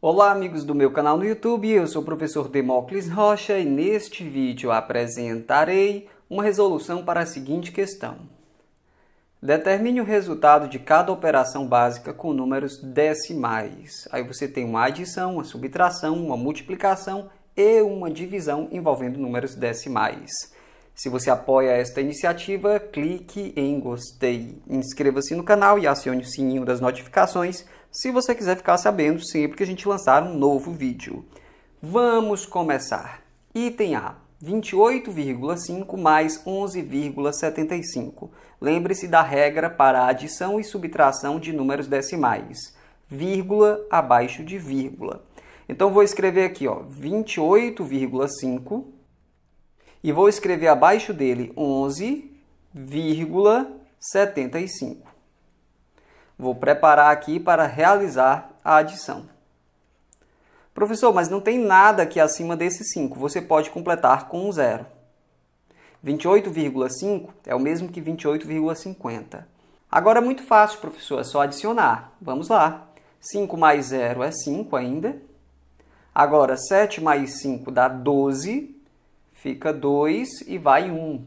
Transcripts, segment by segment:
Olá amigos do meu canal no YouTube, eu sou o professor Demócles Rocha e neste vídeo apresentarei uma resolução para a seguinte questão. Determine o resultado de cada operação básica com números decimais. Aí você tem uma adição, uma subtração, uma multiplicação e uma divisão envolvendo números decimais. Se você apoia esta iniciativa, clique em gostei, inscreva-se no canal e acione o sininho das notificações se você quiser ficar sabendo sempre que a gente lançar um novo vídeo. Vamos começar. Item A. 28,5 mais 11,75. Lembre-se da regra para adição e subtração de números decimais. Vírgula abaixo de vírgula. Então, vou escrever aqui, ó, 28,5 e vou escrever abaixo dele 11,75. Vou preparar aqui para realizar a adição. Professor, mas não tem nada aqui acima desse 5. Você pode completar com um zero. 28,5 é o mesmo que 28,50. Agora é muito fácil, professor, é só adicionar. Vamos lá. 5 mais 0 é 5 ainda. Agora, 7 mais 5 dá 12, fica 2 e vai 1.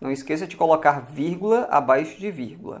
Não esqueça de colocar vírgula abaixo de vírgula.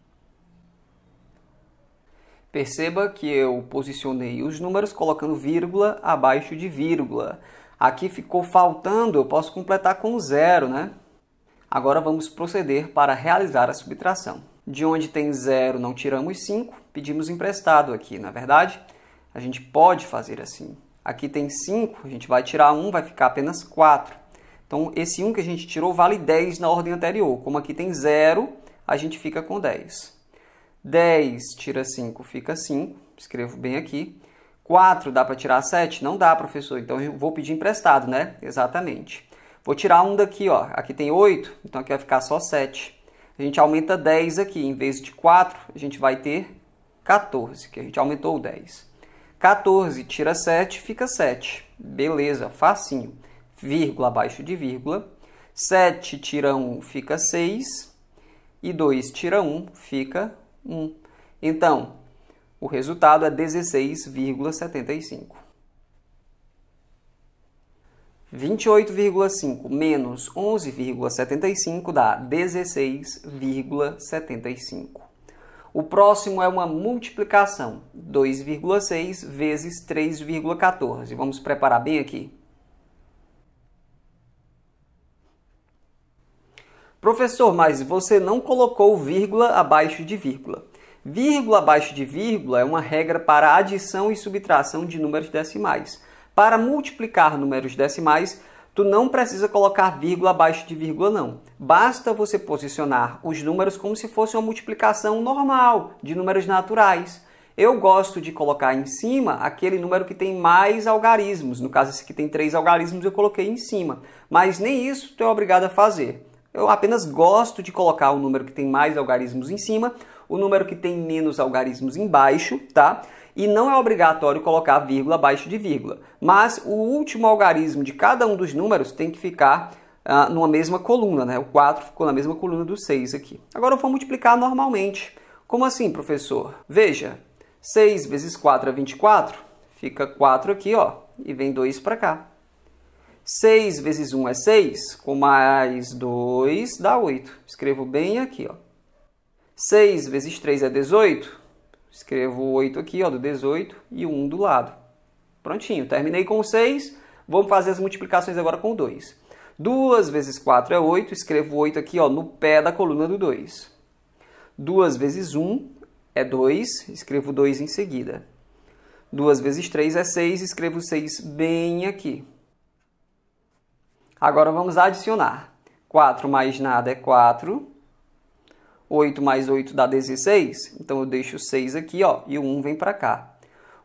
Perceba que eu posicionei os números colocando vírgula abaixo de vírgula. Aqui ficou faltando, eu posso completar com zero, né? Agora vamos proceder para realizar a subtração. De onde tem zero, não tiramos 5, pedimos emprestado aqui, na é verdade? A gente pode fazer assim. Aqui tem 5, a gente vai tirar 1, um, vai ficar apenas 4. Então, esse 1 um que a gente tirou vale 10 na ordem anterior. Como aqui tem zero, a gente fica com 10. 10 tira 5 fica 5, escrevo bem aqui. 4 dá para tirar 7? Não dá, professor, então eu vou pedir emprestado, né? Exatamente. Vou tirar um daqui, ó. Aqui tem 8, então aqui vai ficar só 7. A gente aumenta 10 aqui, em vez de 4, a gente vai ter 14, que a gente aumentou o 10. 14 tira 7, fica 7. Beleza, facinho. Vírgula abaixo de vírgula. 7 tira 1, fica 6. E 2 tira 1, fica 1. Hum. Então, o resultado é 16,75. 28,5 menos 11,75 dá 16,75. O próximo é uma multiplicação, 2,6 vezes 3,14. Vamos preparar bem aqui. Professor, mas você não colocou vírgula abaixo de vírgula. Vírgula abaixo de vírgula é uma regra para adição e subtração de números decimais. Para multiplicar números decimais, tu não precisa colocar vírgula abaixo de vírgula não. Basta você posicionar os números como se fosse uma multiplicação normal de números naturais. Eu gosto de colocar em cima aquele número que tem mais algarismos. No caso, esse que tem três algarismos, eu coloquei em cima. Mas nem isso tu é obrigado a fazer. Eu apenas gosto de colocar o número que tem mais algarismos em cima, o número que tem menos algarismos embaixo, tá? E não é obrigatório colocar vírgula abaixo de vírgula. Mas o último algarismo de cada um dos números tem que ficar ah, numa mesma coluna, né? O 4 ficou na mesma coluna do 6 aqui. Agora eu vou multiplicar normalmente. Como assim, professor? Veja, 6 vezes 4 é 24, fica 4 aqui, ó, e vem 2 para cá. 6 vezes 1 é 6, com mais 2 dá 8. Escrevo bem aqui, ó. 6 vezes 3 é 18. Escrevo 8 aqui, ó, do 18 e 1 do lado. Prontinho, terminei com 6. Vamos fazer as multiplicações agora com 2. 2 vezes 4 é 8, escrevo 8 aqui, ó, no pé da coluna do 2. 2 vezes 1 é 2, escrevo 2 em seguida. 2 vezes 3 é 6, escrevo 6 bem aqui. Agora vamos adicionar. 4 mais nada é 4. 8 mais 8 dá 16. Então eu deixo 6 aqui, ó, e o 1 vem para cá.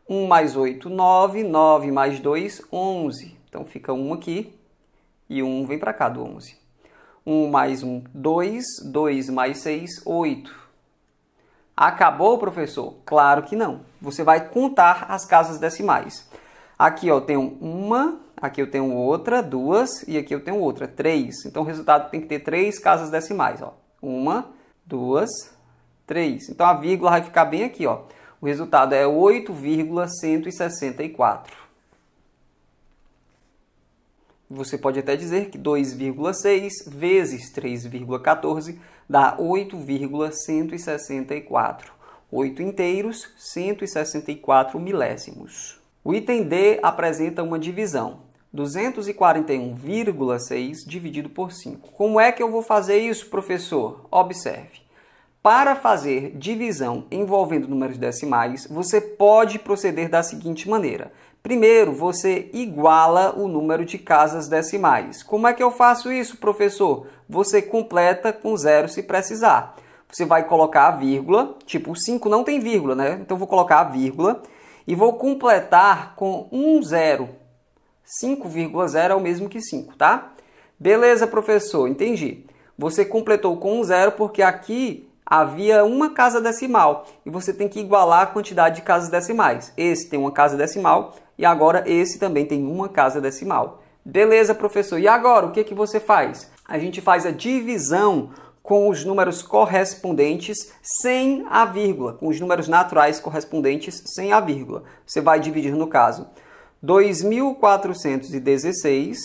1 mais 8, 9. 9 mais 2, 11. Então fica 1 aqui e 1 vem para cá do 11. 1 mais 1, 2. 2 mais 6, 8. Acabou, professor? Claro que não. Você vai contar as casas decimais. Aqui, ó, tem uma, aqui eu tenho outra, duas, e aqui eu tenho outra, três. Então o resultado tem que ter três casas decimais, ó. Uma, duas, três. Então a vírgula vai ficar bem aqui, ó. O resultado é 8,164. Você pode até dizer que 2,6 vezes 3,14 dá 8,164. 8 inteiros, 164 milésimos. O item D apresenta uma divisão. 241,6 dividido por 5. Como é que eu vou fazer isso, professor? Observe. Para fazer divisão envolvendo números decimais, você pode proceder da seguinte maneira. Primeiro, você iguala o número de casas decimais. Como é que eu faço isso, professor? Você completa com zero se precisar. Você vai colocar a vírgula, tipo, o 5 não tem vírgula, né? Então, vou colocar a vírgula e vou completar com um zero 5,0 é o mesmo que 5, tá? Beleza, professor, entendi. Você completou com um zero porque aqui havia uma casa decimal e você tem que igualar a quantidade de casas decimais. Esse tem uma casa decimal e agora esse também tem uma casa decimal. Beleza, professor. E agora, o que, que você faz? A gente faz a divisão com os números correspondentes sem a vírgula, com os números naturais correspondentes sem a vírgula. Você vai dividir, no caso, 2.416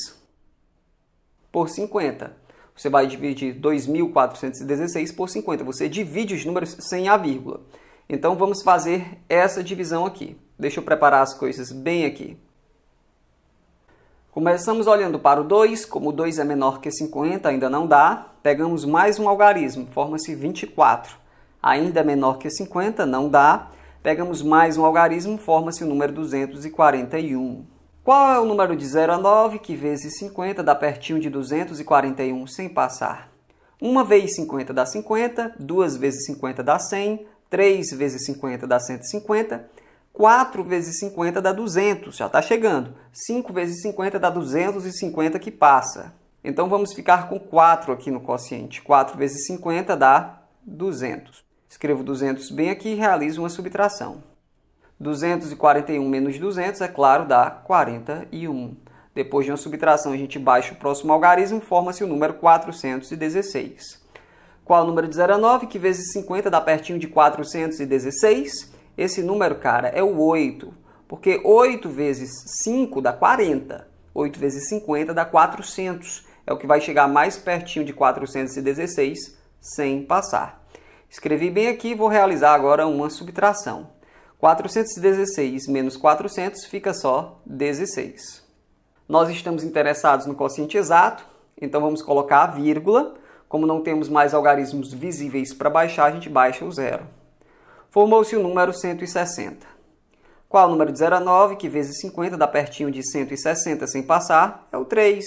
por 50. Você vai dividir 2.416 por 50. Você divide os números sem a vírgula. Então, vamos fazer essa divisão aqui. Deixa eu preparar as coisas bem aqui. Começamos olhando para o 2, como 2 é menor que 50, ainda não dá. Pegamos mais um algarismo, forma-se 24. Ainda é menor que 50, não dá. Pegamos mais um algarismo, forma-se o número 241. Qual é o número de 0 a 9, que vezes 50 dá pertinho de 241 sem passar? 1 vez 50 dá 50, 2 vezes 50 dá 100, 3 vezes 50 dá 150, 4 vezes 50 dá 200, já está chegando. 5 vezes 50 dá 250 que passa. Então vamos ficar com 4 aqui no quociente. 4 vezes 50 dá 200. Escrevo 200 bem aqui e realizo uma subtração. 241 menos 200, é claro, dá 41. Depois de uma subtração, a gente baixa o próximo algarismo, forma-se o número 416. Qual o número de 0 a 9? Que vezes 50 dá pertinho de 416. Esse número, cara, é o 8. Porque 8 vezes 5 dá 40. 8 vezes 50 dá 400. É o que vai chegar mais pertinho de 416 sem passar. Escrevi bem aqui, vou realizar agora uma subtração. 416 menos 400 fica só 16. Nós estamos interessados no quociente exato, então vamos colocar a vírgula. Como não temos mais algarismos visíveis para baixar, a gente baixa o zero. Formou-se o número 160. Qual o número de 0 a 9, que vezes 50 dá pertinho de 160 sem passar? É o 3.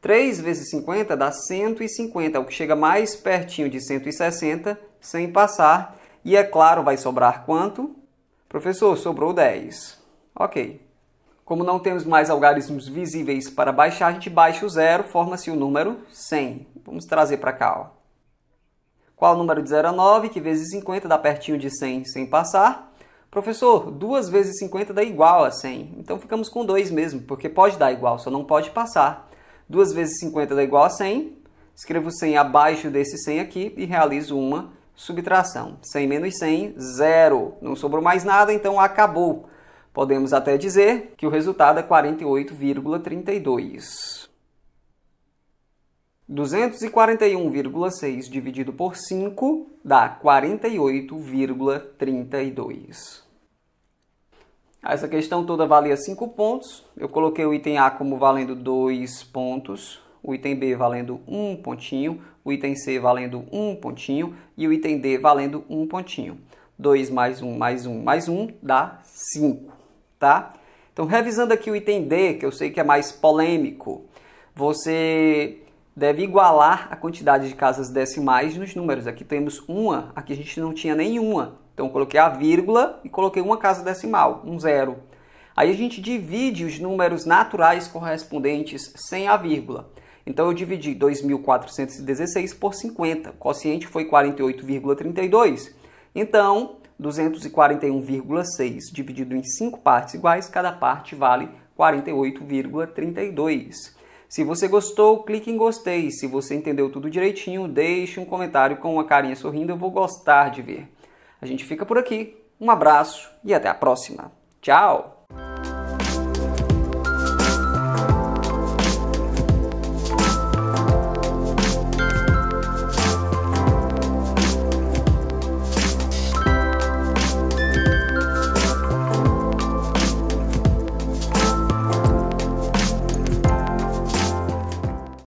3 vezes 50 dá 150, é o que chega mais pertinho de 160 sem passar. E é claro, vai sobrar quanto? Professor, sobrou 10. Ok. Como não temos mais algarismos visíveis para baixar, a gente baixa o zero, forma-se o número 100. Vamos trazer para cá. Ó. Qual o número de 0 a 9, que vezes 50 dá pertinho de 100 sem passar? Professor, 2 vezes 50 dá igual a 100. Então ficamos com 2 mesmo, porque pode dar igual, só não pode passar. 2 vezes 50 dá igual a 100. Escrevo 100 abaixo desse 100 aqui e realizo uma subtração. 100 menos 100, zero. Não sobrou mais nada, então acabou. Podemos até dizer que o resultado é 48,32. 241,6 dividido por 5 dá 48,32. Ah, essa questão toda valia 5 pontos. Eu coloquei o item A como valendo 2 pontos, o item B valendo um pontinho, o item C valendo um pontinho e o item D valendo um pontinho. 2 mais 1 mais 1 mais 1 dá 5, tá? Então, revisando aqui o item D, que eu sei que é mais polêmico, você deve igualar a quantidade de casas decimais nos números. Aqui temos uma, aqui a gente não tinha nenhuma. Então, coloquei a vírgula e coloquei uma casa decimal, um zero. Aí a gente divide os números naturais correspondentes sem a vírgula. Então eu dividi 2.416 por 50. O quociente foi 48,32. Então, 241,6 dividido em 5 partes iguais, cada parte vale 48,32. Se você gostou, clique em gostei. Se você entendeu tudo direitinho, deixe um comentário com uma carinha sorrindo, eu vou gostar de ver. A gente fica por aqui. Um abraço e até a próxima. Tchau!